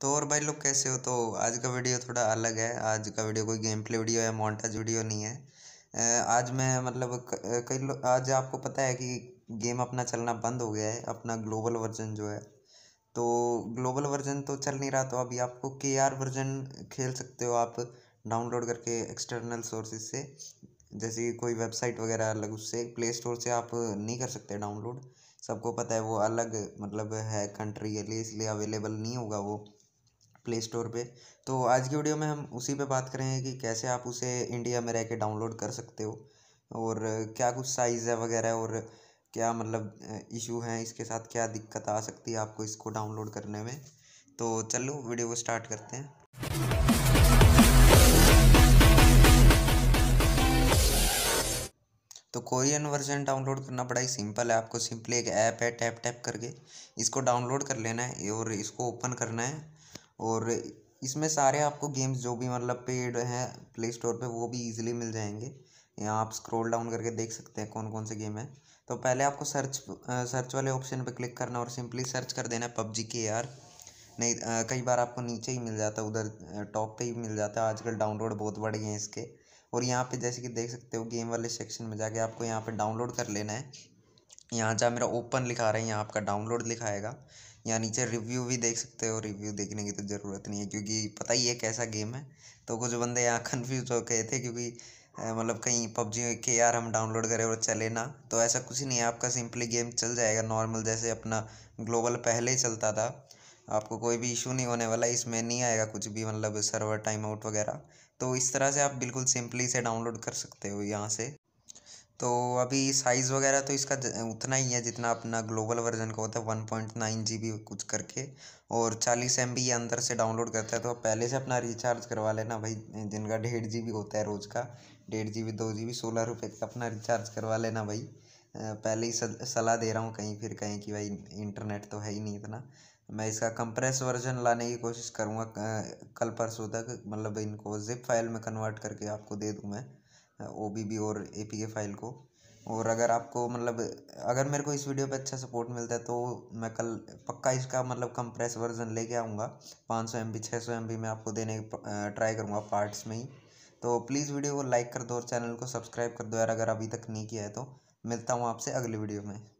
तो और भाई लोग कैसे हो तो आज का वीडियो थोड़ा अलग है आज का वीडियो कोई गेम प्ले वीडियो है मोन्टाज वीडियो नहीं है आज मैं मतलब कई लोग आज आपको पता है कि गेम अपना चलना बंद हो गया है अपना ग्लोबल वर्जन जो है तो ग्लोबल वर्जन तो चल नहीं रहा तो अभी आपको के आर वर्जन खेल सकते हो आप डाउनलोड करके एक्सटर्नल सोर्सेज से जैसे कोई वेबसाइट वगैरह अलग उससे प्ले स्टोर से आप नहीं कर सकते डाउनलोड सबको पता है वो अलग मतलब है कंट्री के लिए इसलिए अवेलेबल नहीं होगा वो प्ले स्टोर पे तो आज की वीडियो में हम उसी पे बात करेंगे कि कैसे आप उसे इंडिया में रह के डाउनलोड कर सकते हो और क्या कुछ साइज़ है वगैरह और क्या मतलब इशू हैं इसके साथ क्या दिक्कत आ सकती है आपको इसको डाउनलोड करने में तो चलो वीडियो को स्टार्ट करते हैं तो कोरियन वर्जन डाउनलोड करना बड़ा ही सिंपल है आपको सिंपली एक ऐप है टैप टैप करके इसको डाउनलोड कर लेना है और इसको ओपन करना है और इसमें सारे आपको गेम्स जो भी मतलब पेड हैं प्ले स्टोर पर वो भी ईजिली मिल जाएंगे यहाँ आप स्क्रॉल डाउन करके देख सकते हैं कौन कौन से गेम हैं तो पहले आपको सर्च सर्च वाले ऑप्शन पर क्लिक करना और सिंपली सर्च कर देना पबजी के यार नहीं आ, कई बार आपको नीचे ही मिल जाता है उधर टॉप पे ही मिल जाता है आजकल डाउनलोड बहुत बढ़ गए हैं इसके और यहाँ पे जैसे कि देख सकते हो गेम वाले सेक्शन में जाके आपको यहाँ पे डाउनलोड कर लेना है यहाँ जहाँ मेरा ओपन लिखा रहा है यहाँ आपका डाउनलोड लिखाएगा या नीचे रिव्यू भी देख सकते हो रिव्यू देखने की तो ज़रूरत नहीं है क्योंकि पता ही है कैसा गेम है तो कुछ बंदे यहाँ कन्फ्यूज हो गए थे क्योंकि मतलब कहीं पबजी के यार हम डाउनलोड करें और चले ना तो ऐसा कुछ नहीं है आपका सिंपली गेम चल जाएगा नॉर्मल जैसे अपना ग्लोबल पहले ही चलता था आपको कोई भी इशू नहीं होने वाला इसमें नहीं आएगा कुछ भी मतलब सर्वर टाइम आउट वगैरह तो इस तरह से आप बिल्कुल सिंपली से डाउनलोड कर सकते हो यहाँ से तो अभी साइज़ वगैरह तो इसका उतना ही है जितना अपना ग्लोबल वर्जन का होता है one point nine G B कुछ करके और चालीस एम बी अंदर से डाउनलोड करता है तो पहले से अपना रिचार्ज करवा लेना भाई जिनका डेढ़ जी बी होता है रोज़ का डेढ़ जी बी दो जी बी सोलह रुपये का अपना रिचार्ज करवा लेना भाई पहले ही सलाह दे रहा हूँ कहीं फिर कहीं कि भाई इंटरनेट तो है ही नहीं इतना मैं इसका कंप्रेस वर्जन लाने की कोशिश करूँगा कल परसों तक मतलब इनको जिप फाइल में कन्वर्ट करके आपको दे दूँ मैं ओ बी बी और ए पी के फाइल को और अगर आपको मतलब अगर मेरे को इस वीडियो पे अच्छा सपोर्ट मिलता है तो मैं कल पक्का इसका मतलब कंप्रेस वर्जन लेके आऊँगा पाँच सौ एम बी छः सौ एम बी मैं आपको देने ट्राई करूँगा पार्ट्स में ही तो प्लीज़ वीडियो को लाइक कर दो और चैनल को सब्सक्राइब कर दो यार अगर अभी तक नहीं किया है तो मिलता हूँ आपसे अगली वीडियो में